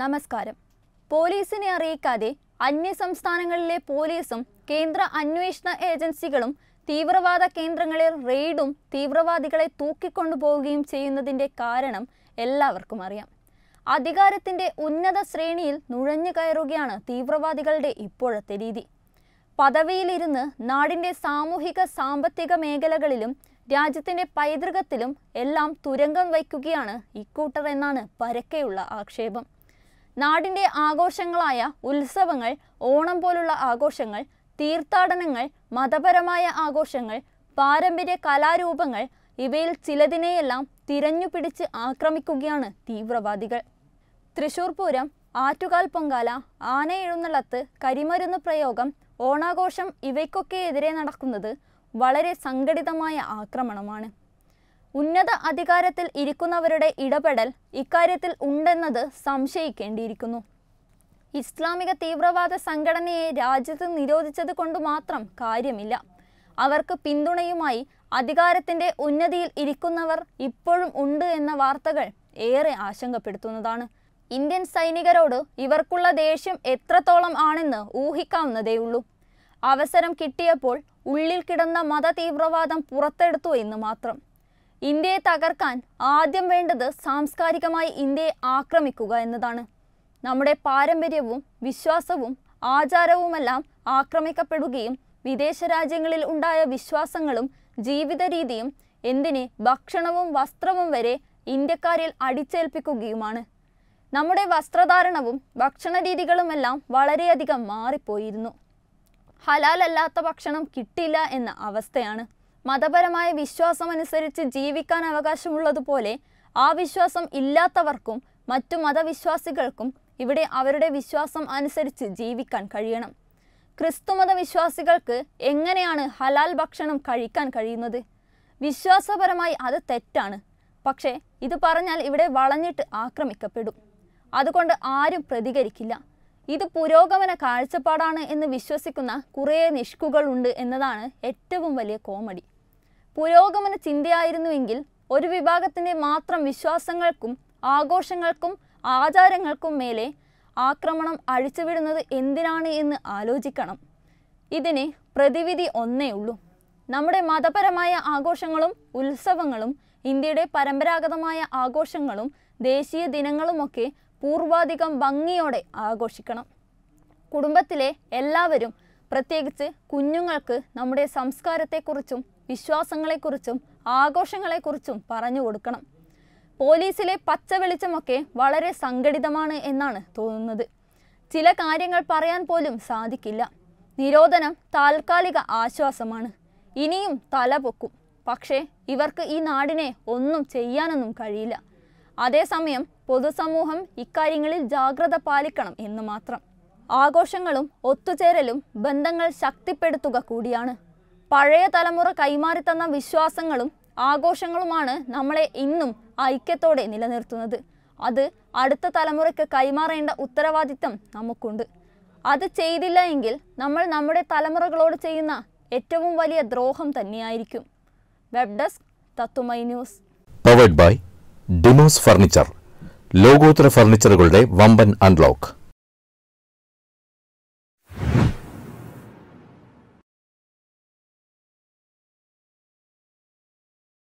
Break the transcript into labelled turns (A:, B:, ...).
A: നമസ്കാരം പോലീസിനെ അറിയിക്കാതെ അന്യ സംസ്ഥാനങ്ങളിലെ പോലീസും കേന്ദ്ര അന്വേഷണ ഏജൻസികളും തീവ്രവാദ കേന്ദ്രങ്ങളിൽ റെയ്ഡും തീവ്രവാദികളെ തൂക്കിക്കൊണ്ടുപോവുകയും ചെയ്യുന്നതിൻ്റെ കാരണം എല്ലാവർക്കും അറിയാം അധികാരത്തിൻ്റെ ഉന്നത ശ്രേണിയിൽ നുഴഞ്ഞു കയറുകയാണ് തീവ്രവാദികളുടെ ഇപ്പോഴത്തെ രീതി പദവിയിലിരുന്ന് നാടിൻ്റെ സാമൂഹിക സാമ്പത്തിക മേഖലകളിലും രാജ്യത്തിൻ്റെ പൈതൃകത്തിലും എല്ലാം തുരങ്കം വയ്ക്കുകയാണ് ഇക്കൂട്ടർ എന്നാണ് പരക്കെയുള്ള ആക്ഷേപം നാടിൻ്റെ ആഘോഷങ്ങളായ ഉത്സവങ്ങൾ ഓണം പോലുള്ള ആഘോഷങ്ങൾ തീർത്ഥാടനങ്ങൾ മതപരമായ ആഘോഷങ്ങൾ പാരമ്പര്യ കലാരൂപങ്ങൾ ഇവയിൽ ചിലതിനെയെല്ലാം തിരഞ്ഞുപിടിച്ച് ആക്രമിക്കുകയാണ് തീവ്രവാദികൾ തൃശൂർ പൂരം ആറ്റുകാൽ പൊങ്കാല ആന എഴുന്നള്ളത്ത് കരിമരുന്ന് പ്രയോഗം ഓണാഘോഷം ഇവയ്ക്കൊക്കെ എതിരെ നടക്കുന്നത് വളരെ സംഘടിതമായ ആക്രമണമാണ് ഉന്നത അധികാരത്തിൽ ഇരിക്കുന്നവരുടെ ഇടപെടൽ ഇക്കാര്യത്തിൽ ഉണ്ടെന്നത് സംശയിക്കേണ്ടിയിരിക്കുന്നു ഇസ്ലാമിക തീവ്രവാദ സംഘടനയെ രാജ്യത്ത് നിരോധിച്ചത് കൊണ്ട് മാത്രം കാര്യമില്ല അവർക്ക് പിന്തുണയുമായി അധികാരത്തിൻ്റെ ഉന്നതിയിൽ ഇരിക്കുന്നവർ ഇപ്പോഴും ഉണ്ട് എന്ന വാർത്തകൾ ഏറെ ആശങ്കപ്പെടുത്തുന്നതാണ് ഇന്ത്യൻ സൈനികരോട് ഇവർക്കുള്ള ദേഷ്യം എത്രത്തോളം ആണെന്ന് ഊഹിക്കാവുന്നതേയുള്ളൂ അവസരം കിട്ടിയപ്പോൾ ഉള്ളിൽ കിടന്ന മത തീവ്രവാദം പുറത്തെടുത്തു എന്ന് മാത്രം ഇന്ത്യയെ തകർക്കാൻ ആദ്യം വേണ്ടത് സാംസ്കാരികമായി ഇന്ത്യയെ ആക്രമിക്കുക എന്നതാണ് നമ്മുടെ പാരമ്പര്യവും വിശ്വാസവും ആചാരവുമെല്ലാം ആക്രമിക്കപ്പെടുകയും വിദേശ രാജ്യങ്ങളിൽ ഉണ്ടായ വിശ്വാസങ്ങളും ജീവിത രീതിയും എന്തിന് ഭക്ഷണവും വസ്ത്രവും വരെ ഇന്ത്യക്കാരിൽ അടിച്ചേൽപ്പിക്കുകയുമാണ് നമ്മുടെ വസ്ത്രധാരണവും ഭക്ഷണ രീതികളുമെല്ലാം വളരെയധികം മാറിപ്പോയിരുന്നു ഹലാലല്ലാത്ത ഭക്ഷണം കിട്ടില്ല എന്ന അവസ്ഥയാണ് മതപരമായ വിശ്വാസമനുസരിച്ച് ജീവിക്കാൻ അവകാശമുള്ളതുപോലെ ആ വിശ്വാസം ഇല്ലാത്തവർക്കും മറ്റു മതവിശ്വാസികൾക്കും ഇവിടെ അവരുടെ വിശ്വാസം അനുസരിച്ച് ജീവിക്കാൻ കഴിയണം ക്രിസ്തുമത വിശ്വാസികൾക്ക് എങ്ങനെയാണ് ഹലാൽ ഭക്ഷണം കഴിക്കാൻ കഴിയുന്നത് വിശ്വാസപരമായി അത് തെറ്റാണ് പക്ഷേ ഇത് പറഞ്ഞാൽ ഇവിടെ വളഞ്ഞിട്ട് ആക്രമിക്കപ്പെടും അതുകൊണ്ട് ആരും പ്രതികരിക്കില്ല ഇത് പുരോഗമന കാഴ്ചപ്പാടാണ് എന്ന് വിശ്വസിക്കുന്ന കുറേ നിഷ്കുകളുണ്ട് എന്നതാണ് ഏറ്റവും വലിയ കോമഡി പുരോഗമന ചിന്തയായിരുന്നുവെങ്കിൽ ഒരു വിഭാഗത്തിൻ്റെ മാത്രം വിശ്വാസങ്ങൾക്കും ആഘോഷങ്ങൾക്കും ആചാരങ്ങൾക്കും മേലെ ആക്രമണം അഴിച്ചുവിടുന്നത് എന്തിനാണ് എന്ന് ആലോചിക്കണം ഇതിന് പ്രതിവിധി ഒന്നേ ഉള്ളൂ നമ്മുടെ മതപരമായ ആഘോഷങ്ങളും ഉത്സവങ്ങളും ഇന്ത്യയുടെ പരമ്പരാഗതമായ ആഘോഷങ്ങളും ദേശീയ ദിനങ്ങളുമൊക്കെ പൂർവാധികം ഭംഗിയോടെ ആഘോഷിക്കണം കുടുംബത്തിലെ എല്ലാവരും പ്രത്യേകിച്ച് കുഞ്ഞുങ്ങൾക്ക് നമ്മുടെ സംസ്കാരത്തെക്കുറിച്ചും വിശ്വാസങ്ങളെക്കുറിച്ചും ആഘോഷങ്ങളെക്കുറിച്ചും പറഞ്ഞു കൊടുക്കണം പോലീസിലെ പച്ച വെളിച്ചമൊക്കെ വളരെ സംഘടിതമാണ് എന്നാണ് തോന്നുന്നത് ചില കാര്യങ്ങൾ പറയാൻ പോലും സാധിക്കില്ല നിരോധനം താൽക്കാലിക ആശ്വാസമാണ് ഇനിയും തല പൊക്കും പക്ഷേ ഇവർക്ക് ഈ നാടിനെ ഒന്നും ചെയ്യാനൊന്നും കഴിയില്ല അതേസമയം പൊതുസമൂഹം ഇക്കാര്യങ്ങളിൽ ജാഗ്രത പാലിക്കണം എന്ന് മാത്രം ആഘോഷങ്ങളും ഒത്തുചേരലും ബന്ധങ്ങൾ ശക്തിപ്പെടുത്തുക കൂടിയാണ് പഴയ തലമുറ കൈമാറി തന്ന വിശ്വാസങ്ങളും ആഘോഷങ്ങളുമാണ് നമ്മളെ ഇന്നും ഐക്യത്തോടെ നിലനിർത്തുന്നത് അത് അടുത്ത തലമുറയ്ക്ക് കൈമാറേണ്ട ഉത്തരവാദിത്തം നമുക്കുണ്ട് അത് ചെയ്തില്ല എങ്കിൽ നമ്മൾ നമ്മുടെ തലമുറകളോട് ചെയ്യുന്ന ഏറ്റവും വലിയ ദ്രോഹം തന്നെയായിരിക്കും വെബ് ഡെസ്ക് തത്തുമൈ ന്യൂസ് പവേഡ് ബൈ ഡിമോസ് ഫർണിച്ചർ ലോകോത്തര ഫർണിച്ചറുകളുടെ വമ്പൻ അൺലോക്ക്